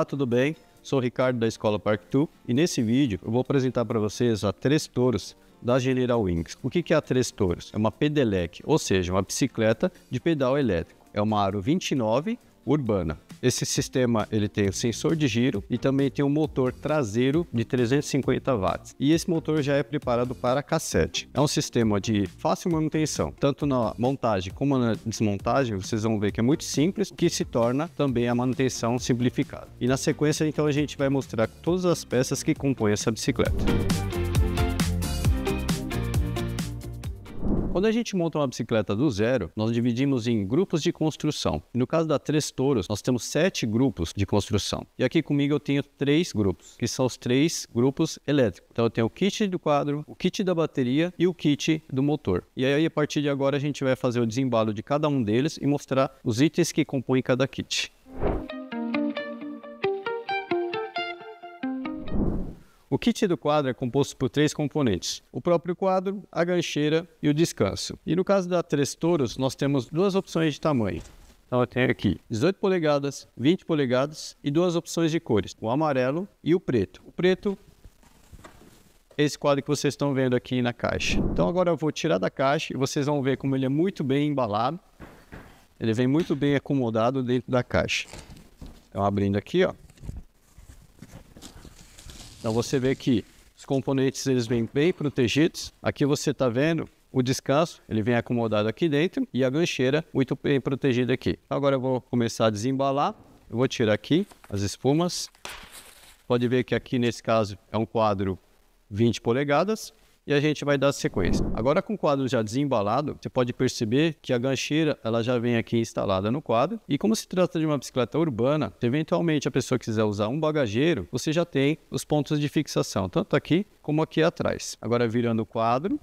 Olá, tudo bem? Sou o Ricardo da Escola Park 2 e nesse vídeo eu vou apresentar para vocês a Três Touros da General Wings. O que é a Três Touros? É uma pedelec, ou seja, uma bicicleta de pedal elétrico. É uma aro 29 urbana. Esse sistema ele tem o sensor de giro e também tem um motor traseiro de 350 watts. E esse motor já é preparado para cassete. É um sistema de fácil manutenção, tanto na montagem como na desmontagem. Vocês vão ver que é muito simples, que se torna também a manutenção simplificada. E na sequência, então, a gente vai mostrar todas as peças que compõem essa bicicleta. Quando a gente monta uma bicicleta do zero, nós dividimos em grupos de construção. No caso da Três Touros, nós temos sete grupos de construção. E aqui comigo eu tenho três grupos, que são os três grupos elétricos. Então eu tenho o kit do quadro, o kit da bateria e o kit do motor. E aí a partir de agora a gente vai fazer o desembalo de cada um deles e mostrar os itens que compõem cada kit. O kit do quadro é composto por três componentes: o próprio quadro, a gancheira e o descanso. E no caso da Três Touros, nós temos duas opções de tamanho. Então eu tenho aqui 18 polegadas, 20 polegadas e duas opções de cores, o amarelo e o preto. O preto é esse quadro que vocês estão vendo aqui na caixa. Então agora eu vou tirar da caixa e vocês vão ver como ele é muito bem embalado. Ele vem muito bem acomodado dentro da caixa. Então abrindo aqui, ó. Então você vê que os componentes eles vêm bem protegidos. Aqui você está vendo o descanso, ele vem acomodado aqui dentro e a gancheira muito bem protegida aqui. Agora eu vou começar a desembalar. Eu vou tirar aqui as espumas. Pode ver que aqui nesse caso é um quadro 20 polegadas e a gente vai dar sequência. Agora com o quadro já desembalado, você pode perceber que a gancheira ela já vem aqui instalada no quadro e como se trata de uma bicicleta urbana, se eventualmente a pessoa quiser usar um bagageiro, você já tem os pontos de fixação, tanto aqui como aqui atrás. Agora virando o quadro,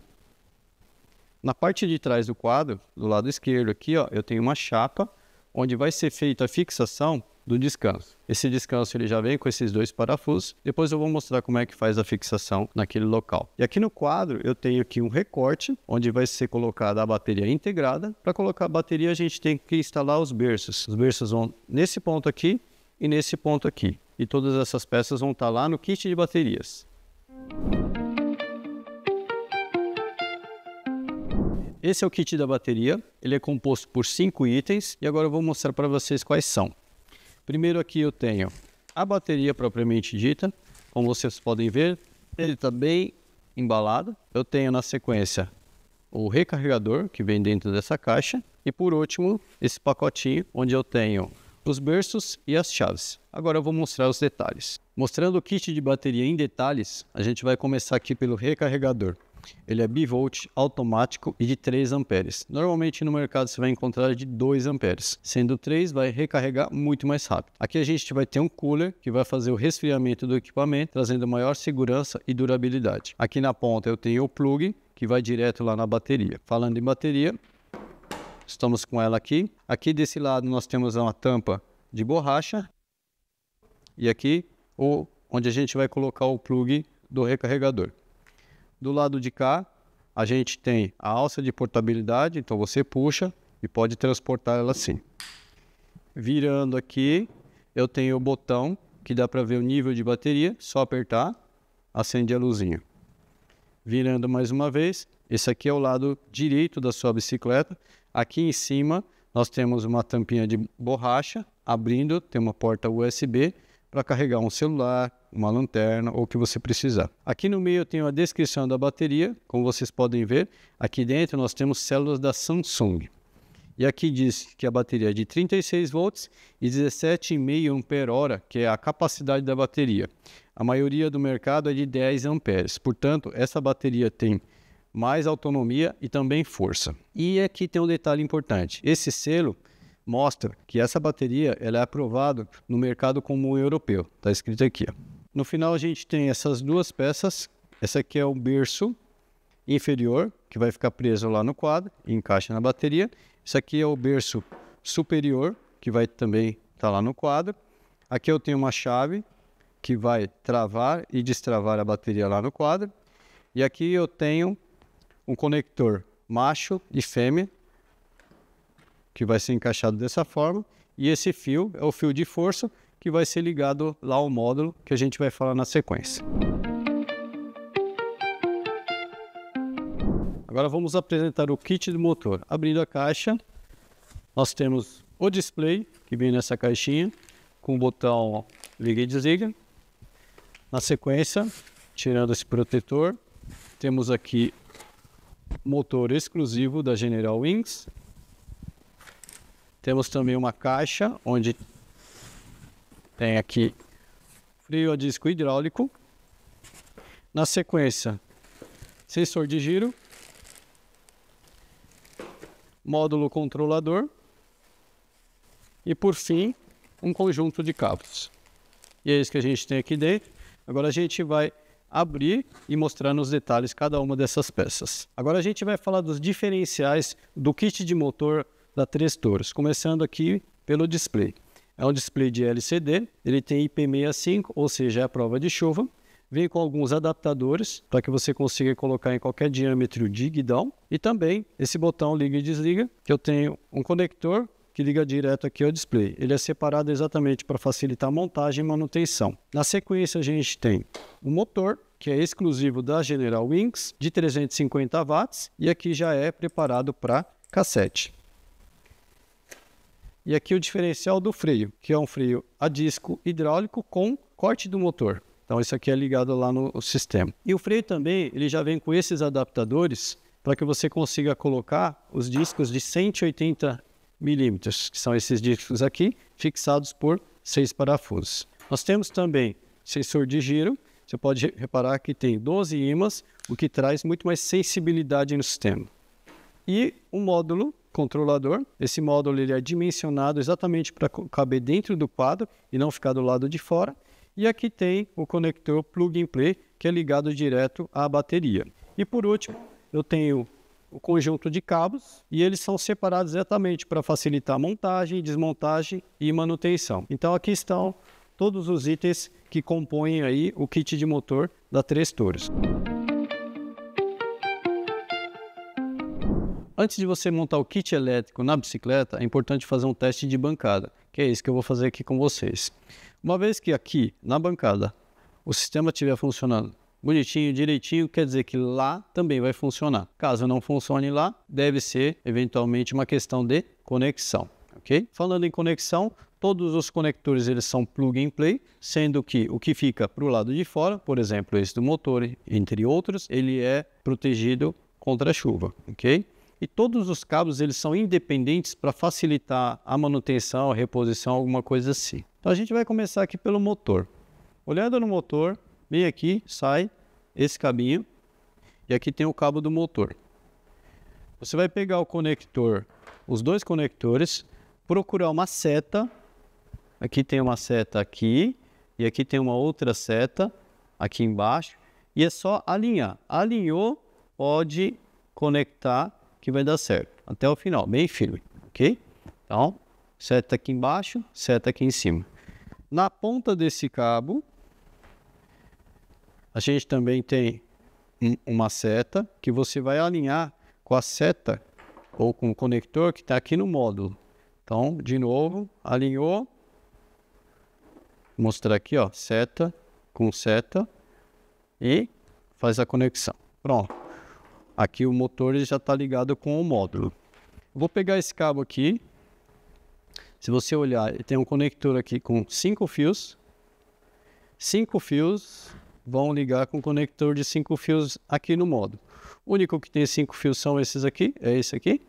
na parte de trás do quadro, do lado esquerdo aqui, ó, eu tenho uma chapa onde vai ser feita a fixação do descanso. Esse descanso ele já vem com esses dois parafusos. Depois eu vou mostrar como é que faz a fixação naquele local. E aqui no quadro eu tenho aqui um recorte onde vai ser colocada a bateria integrada. Para colocar a bateria a gente tem que instalar os berços. Os berços vão nesse ponto aqui e nesse ponto aqui. E todas essas peças vão estar tá lá no kit de baterias. Esse é o kit da bateria, ele é composto por cinco itens e agora eu vou mostrar para vocês quais são. Primeiro aqui eu tenho a bateria propriamente dita, como vocês podem ver, ele está bem embalado. Eu tenho na sequência o recarregador que vem dentro dessa caixa e por último esse pacotinho onde eu tenho os berços e as chaves. Agora eu vou mostrar os detalhes. Mostrando o kit de bateria em detalhes, a gente vai começar aqui pelo recarregador. Ele é bivolt, automático e de 3 amperes. Normalmente no mercado você vai encontrar de 2 amperes, sendo 3 vai recarregar muito mais rápido. Aqui a gente vai ter um cooler que vai fazer o resfriamento do equipamento, trazendo maior segurança e durabilidade. Aqui na ponta eu tenho o plug que vai direto lá na bateria. Falando em bateria, estamos com ela aqui. Aqui desse lado nós temos uma tampa de borracha e aqui o onde a gente vai colocar o plug do recarregador. Do lado de cá, a gente tem a alça de portabilidade, então você puxa e pode transportar ela assim. Virando aqui, eu tenho o botão que dá para ver o nível de bateria, só apertar, acende a luzinha. Virando mais uma vez, esse aqui é o lado direito da sua bicicleta. Aqui em cima, nós temos uma tampinha de borracha, abrindo, tem uma porta USB para carregar um celular, uma lanterna ou o que você precisar. Aqui no meio eu tenho a descrição da bateria, como vocês podem ver. Aqui dentro nós temos células da Samsung. E aqui diz que a bateria é de 36 volts e 17,5 ampere-hora, que é a capacidade da bateria. A maioria do mercado é de 10 amperes. Portanto, essa bateria tem mais autonomia e também força. E aqui tem um detalhe importante. Esse selo mostra que essa bateria ela é aprovada no mercado comum europeu. Está escrito aqui. Ó. No final a gente tem essas duas peças. Essa aqui é o berço inferior, que vai ficar preso lá no quadro e encaixa na bateria. Isso aqui é o berço superior, que vai também estar tá lá no quadro. Aqui eu tenho uma chave que vai travar e destravar a bateria lá no quadro. E aqui eu tenho um conector macho e fêmea, que vai ser encaixado dessa forma. E esse fio é o fio de força que vai ser ligado lá ao módulo que a gente vai falar na sequência. Agora vamos apresentar o kit do motor. Abrindo a caixa, nós temos o display que vem nessa caixinha com o botão liga e desliga. Na sequência, tirando esse protetor, temos aqui motor exclusivo da General Wings. Temos também uma caixa onde tem aqui freio a disco hidráulico. Na sequência, sensor de giro, módulo controlador e por fim um conjunto de cabos. E é isso que a gente tem aqui dentro. Agora a gente vai abrir e mostrar nos detalhes cada uma dessas peças. Agora a gente vai falar dos diferenciais do kit de motor da Três Touros, começando aqui pelo display. É um display de LCD, ele tem IP65, ou seja, é a prova de chuva. Vem com alguns adaptadores para que você consiga colocar em qualquer diâmetro de guidão E também esse botão liga e desliga, que eu tenho um conector que liga direto aqui ao display. Ele é separado exatamente para facilitar a montagem e manutenção. Na sequência, a gente tem o motor, que é exclusivo da General Wings, de 350 watts, e aqui já é preparado para cassete. E aqui o diferencial do freio, que é um freio a disco hidráulico com corte do motor. Então isso aqui é ligado lá no sistema. E o freio também, ele já vem com esses adaptadores para que você consiga colocar os discos de 180 milímetros, que são esses discos aqui, fixados por seis parafusos. Nós temos também sensor de giro, você pode reparar que tem 12 ímãs, o que traz muito mais sensibilidade no sistema. E o módulo controlador. Esse módulo ele é dimensionado exatamente para caber dentro do quadro e não ficar do lado de fora. E aqui tem o conector plug and play, que é ligado direto à bateria. E por último, eu tenho o conjunto de cabos e eles são separados exatamente para facilitar montagem, desmontagem e manutenção. Então aqui estão todos os itens que compõem aí o kit de motor da Três Touros. Antes de você montar o kit elétrico na bicicleta, é importante fazer um teste de bancada, que é isso que eu vou fazer aqui com vocês. Uma vez que aqui, na bancada, o sistema estiver funcionando bonitinho, direitinho, quer dizer que lá também vai funcionar. Caso não funcione lá, deve ser eventualmente uma questão de conexão, ok? Falando em conexão, todos os conectores eles são plug and play, sendo que o que fica para o lado de fora, por exemplo, esse do motor, entre outros, ele é protegido contra a chuva, ok? e todos os cabos eles são independentes para facilitar a manutenção, a reposição, alguma coisa assim. Então a gente vai começar aqui pelo motor. Olhando no motor, vem aqui, sai esse cabinho e aqui tem o cabo do motor. Você vai pegar o conector, os dois conectores, procurar uma seta. Aqui tem uma seta aqui e aqui tem uma outra seta aqui embaixo e é só alinhar. Alinhou, pode conectar que vai dar certo. Até o final, bem firme, ok? Então, seta aqui embaixo, seta aqui em cima. Na ponta desse cabo, a gente também tem uma seta que você vai alinhar com a seta ou com o conector que está aqui no módulo. Então, de novo, alinhou. Vou mostrar aqui, ó, seta com seta e faz a conexão. Pronto. Aqui o motor ele já está ligado com o módulo. Vou pegar esse cabo aqui. Se você olhar, tem um conector aqui com cinco fios. Cinco fios vão ligar com o um conector de cinco fios aqui no módulo. O único que tem cinco fios são esses aqui, é esse aqui.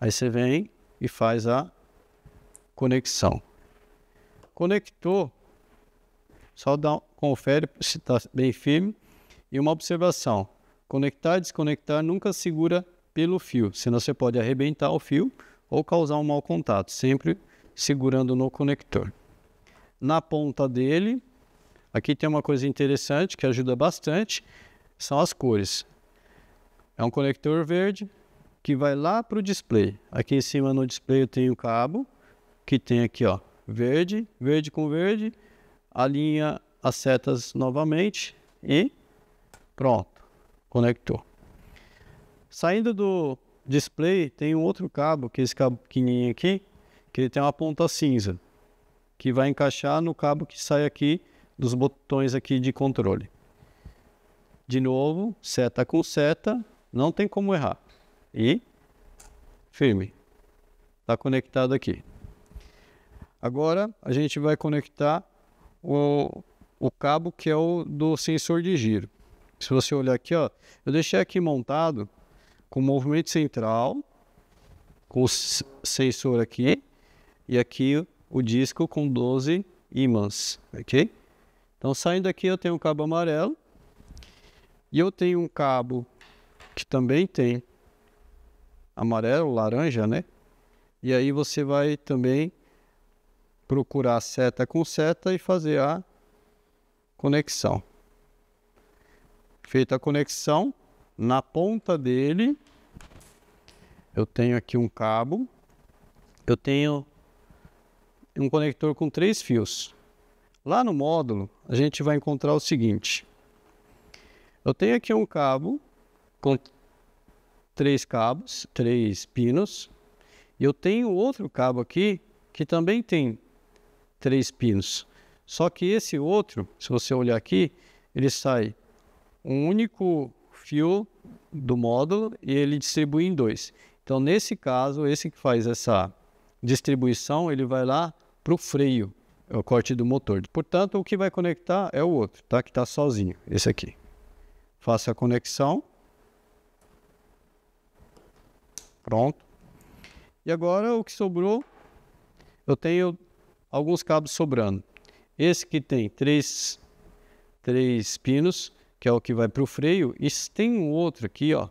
Aí você vem e faz a conexão. Conectou, só dá, confere se está bem firme. E uma observação, Conectar, desconectar, nunca segura pelo fio, senão você pode arrebentar o fio ou causar um mau contato, sempre segurando no conector. Na ponta dele, aqui tem uma coisa interessante que ajuda bastante, são as cores. É um conector verde que vai lá para o display. Aqui em cima no display eu tenho o cabo, que tem aqui ó, verde, verde com verde, alinha as setas novamente e pronto conector. Saindo do display, tem um outro cabo, que é esse cabo pequenininho aqui, que ele tem uma ponta cinza, que vai encaixar no cabo que sai aqui dos botões aqui de controle. De novo, seta com seta, não tem como errar. E firme. Está conectado aqui. Agora a gente vai conectar o, o cabo que é o do sensor de giro. Se você olhar aqui, ó, eu deixei aqui montado com movimento central, com o sensor aqui, e aqui o disco com 12 ímãs, ok? Então saindo aqui eu tenho um cabo amarelo, e eu tenho um cabo que também tem amarelo, laranja, né? E aí você vai também procurar seta com seta e fazer a conexão. Feita a conexão, na ponta dele eu tenho aqui um cabo, eu tenho um conector com três fios. Lá no módulo, a gente vai encontrar o seguinte. Eu tenho aqui um cabo com três cabos, três pinos. E eu tenho outro cabo aqui que também tem três pinos. Só que esse outro, se você olhar aqui, ele sai um único fio do módulo e ele distribui em dois. Então, nesse caso, esse que faz essa distribuição, ele vai lá para o freio, é o corte do motor. Portanto, o que vai conectar é o outro, tá? que está sozinho, esse aqui. Faça a conexão. Pronto. E agora o que sobrou, eu tenho alguns cabos sobrando. Esse que tem três, três pinos, que é o que vai para o freio. E tem um outro aqui, ó,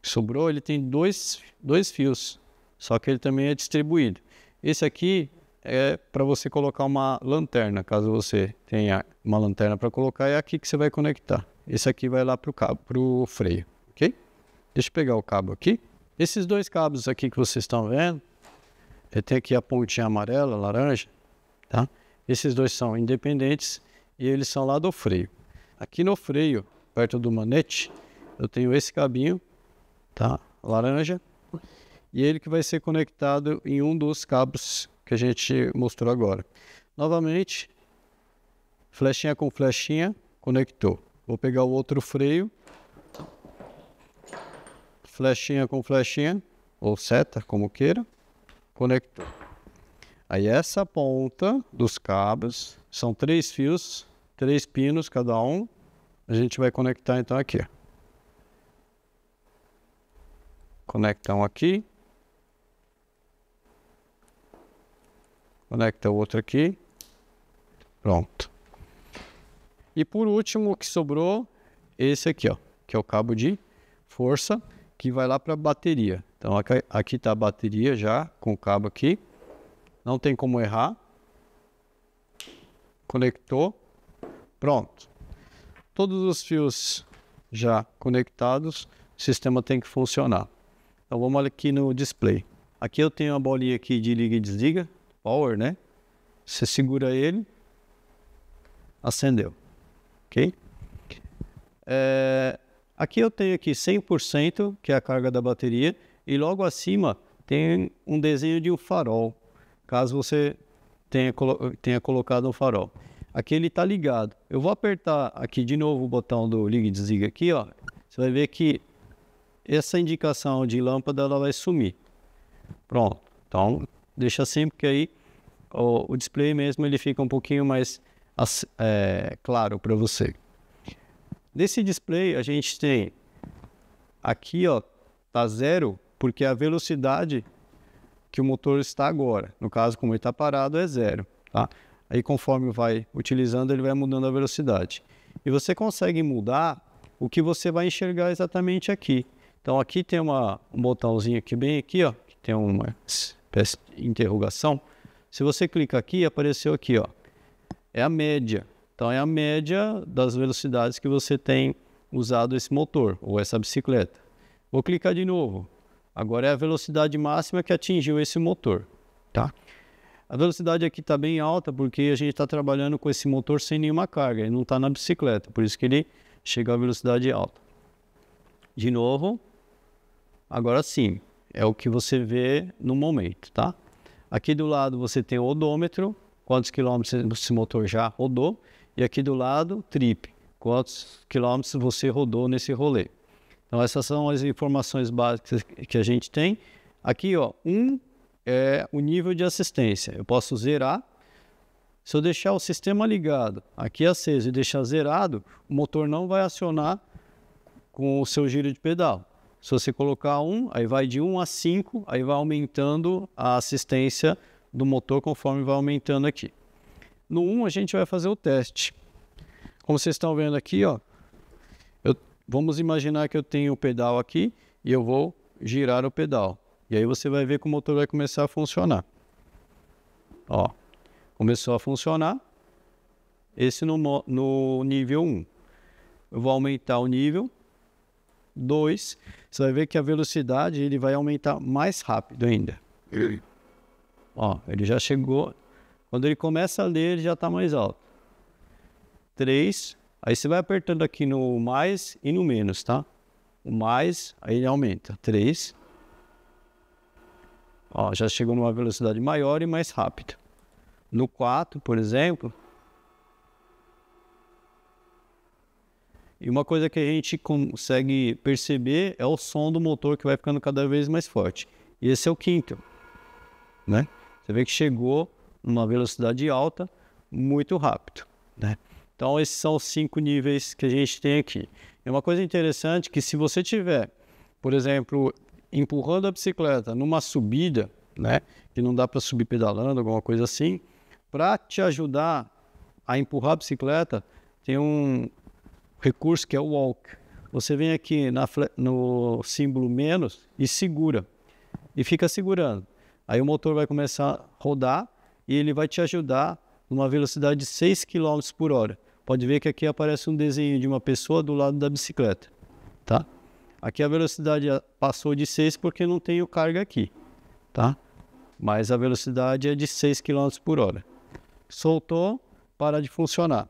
que sobrou, ele tem dois, dois fios, só que ele também é distribuído. Esse aqui é para você colocar uma lanterna, caso você tenha uma lanterna para colocar, é aqui que você vai conectar. Esse aqui vai lá para o cabo, para o freio, ok? Deixa eu pegar o cabo aqui. Esses dois cabos aqui que vocês estão vendo, é, tem aqui a pontinha amarela, laranja, tá? Esses dois são independentes e eles são lá do freio. Aqui no freio, perto do manete, eu tenho esse cabinho, tá? Laranja. E ele que vai ser conectado em um dos cabos que a gente mostrou agora. Novamente, flechinha com flechinha, conectou. Vou pegar o outro freio. Flechinha com flechinha, ou seta, como queira, conectou. Aí essa ponta dos cabos, são três fios, três pinos cada um. A gente vai conectar então aqui. Conecta um aqui. Conecta o outro aqui. Pronto. E por último, o que sobrou, esse aqui, ó, que é o cabo de força, que vai lá para a bateria. Então aqui está a bateria já, com o cabo aqui. Não tem como errar. Conectou. Pronto. Todos os fios já conectados, o sistema tem que funcionar. Então vamos aqui no display. Aqui eu tenho uma bolinha aqui de liga e desliga, power, né? Você segura ele, acendeu, ok? É, aqui eu tenho aqui 100%, que é a carga da bateria, e logo acima tem um desenho de um farol, caso você tenha, colo tenha colocado um farol aqui ele está ligado. Eu vou apertar aqui de novo o botão do liga e desliga aqui, ó. Você vai ver que essa indicação de lâmpada ela vai sumir. Pronto. Então, deixa sempre que aí o, o display mesmo ele fica um pouquinho mais é, claro para você. Nesse display a gente tem aqui, ó, tá zero porque a velocidade que o motor está agora, no caso como ele está parado é zero, tá? Aí, conforme vai utilizando, ele vai mudando a velocidade. E você consegue mudar o que você vai enxergar exatamente aqui. Então, aqui tem uma, um botãozinho aqui bem aqui, ó, que tem uma espécie de interrogação. Se você clica aqui, apareceu aqui, ó. É a média. Então, é a média das velocidades que você tem usado esse motor ou essa bicicleta. Vou clicar de novo. Agora é a velocidade máxima que atingiu esse motor, tá? A velocidade aqui está bem alta porque a gente está trabalhando com esse motor sem nenhuma carga, ele não está na bicicleta, por isso que ele chega a velocidade alta. De novo, agora sim, é o que você vê no momento, tá? Aqui do lado você tem o odômetro, quantos quilômetros esse motor já rodou, e aqui do lado, trip, quantos quilômetros você rodou nesse rolê. Então essas são as informações básicas que a gente tem. Aqui, ó, é o nível de assistência. Eu posso zerar. Se eu deixar o sistema ligado aqui aceso e deixar zerado, o motor não vai acionar com o seu giro de pedal. Se você colocar 1, um, aí vai de 1 um a 5, aí vai aumentando a assistência do motor conforme vai aumentando aqui. No 1 um, a gente vai fazer o teste. Como vocês estão vendo aqui, ó, eu, vamos imaginar que eu tenho o pedal aqui e eu vou girar o pedal. E aí você vai ver que o motor vai começar a funcionar. Ó, começou a funcionar. Esse no, no nível 1. Eu vou aumentar o nível 2. Você vai ver que a velocidade ele vai aumentar mais rápido ainda. Ó, ele já chegou. Quando ele começa a ler, ele já está mais alto. 3. Aí você vai apertando aqui no mais e no menos, tá? O mais, aí ele aumenta. 3. Ó, já chegou numa velocidade maior e mais rápida. No 4, por exemplo. E uma coisa que a gente consegue perceber é o som do motor que vai ficando cada vez mais forte. E esse é o quinto, né? Você vê que chegou numa velocidade alta muito rápido, né? Então esses são os cinco níveis que a gente tem aqui. É uma coisa interessante é que se você tiver, por exemplo, empurrando a bicicleta numa subida, né, que não dá para subir pedalando, alguma coisa assim, para te ajudar a empurrar a bicicleta, tem um recurso que é o walk. Você vem aqui na, no símbolo menos e segura, e fica segurando. Aí o motor vai começar a rodar e ele vai te ajudar numa velocidade de 6 km por hora. Pode ver que aqui aparece um desenho de uma pessoa do lado da bicicleta, tá? Aqui a velocidade ah, passou de 6 porque não tenho carga aqui, tá? Mas a velocidade é de 6 km por hora. Soltou, para de funcionar.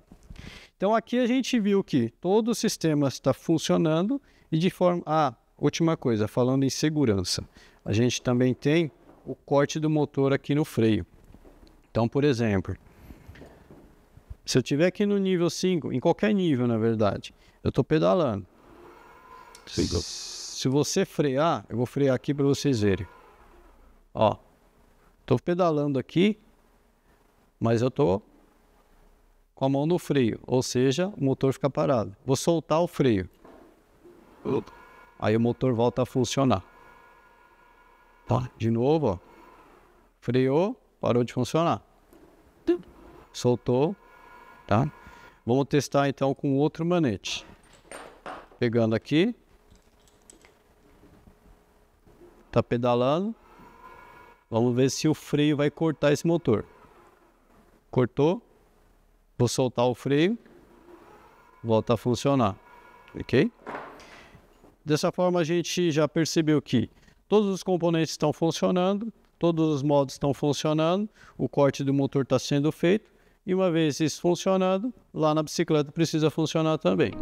Então aqui a gente viu que todo o sistema está funcionando e de forma... Ah, última coisa, falando em segurança. A gente também tem o corte do motor aqui no freio. Então, por exemplo, se eu estiver aqui no nível 5, em qualquer nível na verdade, eu estou pedalando. Se você frear, eu vou frear aqui para vocês verem. Ó, tô pedalando aqui, mas eu tô com a mão no freio, ou seja, o motor fica parado. Vou soltar o freio. Aí o motor volta a funcionar. Tá, de novo, ó. Freou, parou de funcionar. Soltou, tá? Vamos testar então com outro manete. Pegando aqui, tá pedalando. Vamos ver se o freio vai cortar esse motor. Cortou. Vou soltar o freio. Volta a funcionar. Ok? Dessa forma a gente já percebeu que todos os componentes estão funcionando, todos os modos estão funcionando, o corte do motor está sendo feito. E uma vez isso funcionando, lá na bicicleta precisa funcionar também.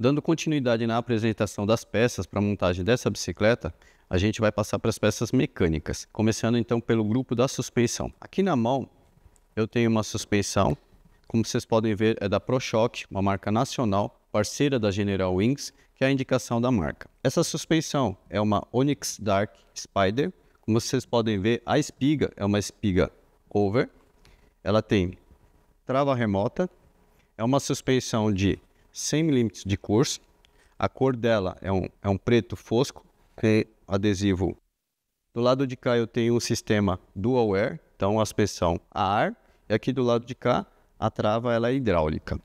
Dando continuidade na apresentação das peças para a montagem dessa bicicleta, a gente vai passar para as peças mecânicas, começando então pelo grupo da suspensão. Aqui na mão eu tenho uma suspensão, como vocês podem ver é da ProShock, uma marca nacional, parceira da General Wings, que é a indicação da marca. Essa suspensão é uma Onyx Dark Spider, como vocês podem ver a espiga é uma espiga over, ela tem trava remota, é uma suspensão de 100 milímetros de curso. A cor dela é um, é um preto fosco, tem é adesivo. Do lado de cá eu tenho um sistema dual air, então a suspensão a ar. E aqui do lado de cá a trava ela é hidráulica.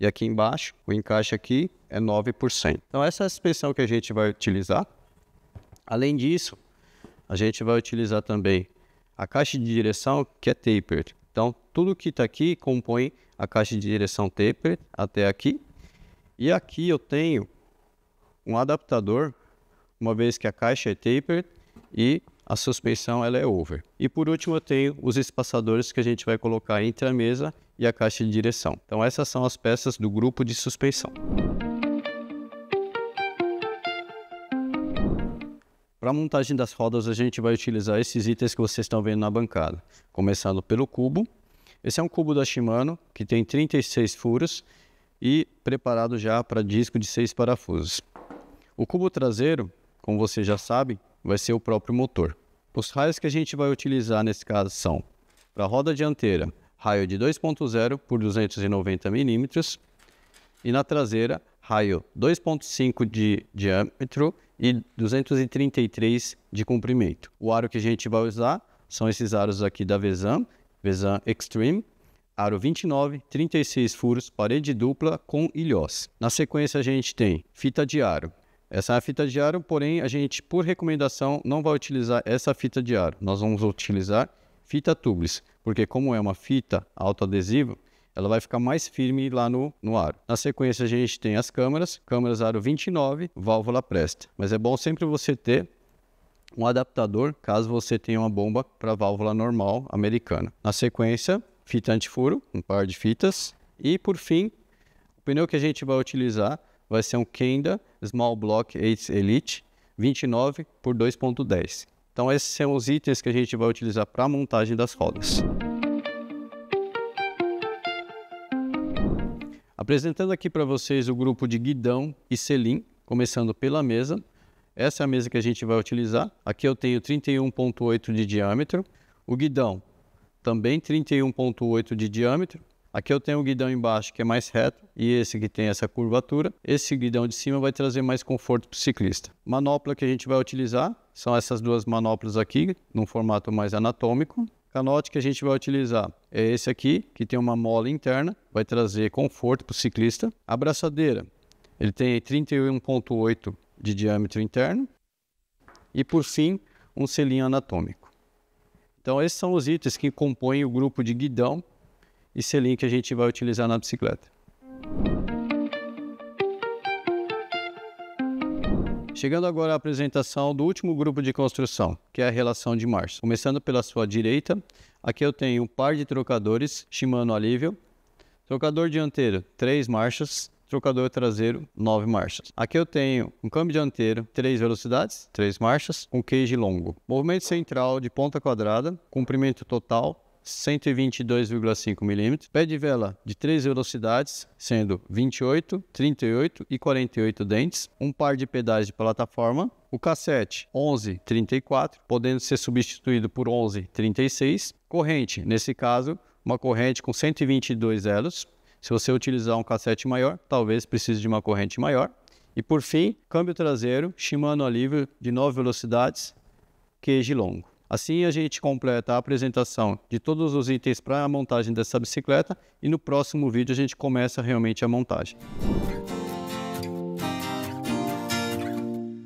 E aqui embaixo, o encaixe aqui é 9%. Então essa é a suspensão que a gente vai utilizar. Além disso, a gente vai utilizar também a caixa de direção que é tapered. Então tudo que está aqui compõe a caixa de direção tapered até aqui e aqui eu tenho um adaptador, uma vez que a caixa é tapered e a suspensão ela é over. E por último eu tenho os espaçadores que a gente vai colocar entre a mesa e a caixa de direção. Então essas são as peças do grupo de suspensão. Para a montagem das rodas, a gente vai utilizar esses itens que vocês estão vendo na bancada. Começando pelo cubo. Esse é um cubo da Shimano, que tem 36 furos e preparado já para disco de seis parafusos. O cubo traseiro, como você já sabe, vai ser o próprio motor. Os raios que a gente vai utilizar nesse caso são para a roda dianteira, raio de 2.0 por 290 mm e na traseira, raio 2.5 de diâmetro e 233 de comprimento. O aro que a gente vai usar são esses aros aqui da Vezan, Vezan Extreme, aro 29, 36 furos, parede dupla com ilhós. Na sequência a gente tem fita de aro. Essa é a fita de aro, porém a gente, por recomendação, não vai utilizar essa fita de aro. Nós vamos utilizar fita tubeless, porque como é uma fita autoadesiva, ela vai ficar mais firme lá no, no aro. Na sequência, a gente tem as câmeras, câmeras aro 29, válvula presta. Mas é bom sempre você ter um adaptador, caso você tenha uma bomba para válvula normal americana. Na sequência, fita antifuro, um par de fitas. E por fim, o pneu que a gente vai utilizar vai ser um Kenda Small Block 8 Elite 29 por 2.10. Então esses são os itens que a gente vai utilizar para a montagem das rodas. Apresentando aqui para vocês o grupo de guidão e selim, começando pela mesa. Essa é a mesa que a gente vai utilizar. Aqui eu tenho 31.8 de diâmetro. O guidão também 31,8 de diâmetro. Aqui eu tenho o guidão embaixo que é mais reto e esse que tem essa curvatura. Esse guidão de cima vai trazer mais conforto para o ciclista. Manopla que a gente vai utilizar são essas duas manoplas aqui, num formato mais anatômico. Canote que a gente vai utilizar é esse aqui, que tem uma mola interna, vai trazer conforto para o ciclista. Abraçadeira, ele tem 31,8 de diâmetro interno. E por fim, um selinho anatômico. Então, esses são os itens que compõem o grupo de guidão e selim que a gente vai utilizar na bicicleta. Chegando agora à apresentação do último grupo de construção, que é a relação de marcha. Começando pela sua direita, aqui eu tenho um par de trocadores Shimano Alívio, trocador dianteiro, três marchas, trocador traseiro, 9 marchas. Aqui eu tenho um câmbio dianteiro, 3 velocidades, 3 marchas, com um queijo longo. Movimento central de ponta quadrada, comprimento total 122,5 mm, pé de vela de 3 velocidades, sendo 28, 38 e 48 dentes, um par de pedais de plataforma, o cassete 1134, podendo ser substituído por 1136, corrente, nesse caso, uma corrente com 122 elos, se você utilizar um cassete maior, talvez precise de uma corrente maior. E por fim, câmbio traseiro Shimano Alívio de 9 velocidades, queijo longo. Assim a gente completa a apresentação de todos os itens para a montagem dessa bicicleta e no próximo vídeo a gente começa realmente a montagem.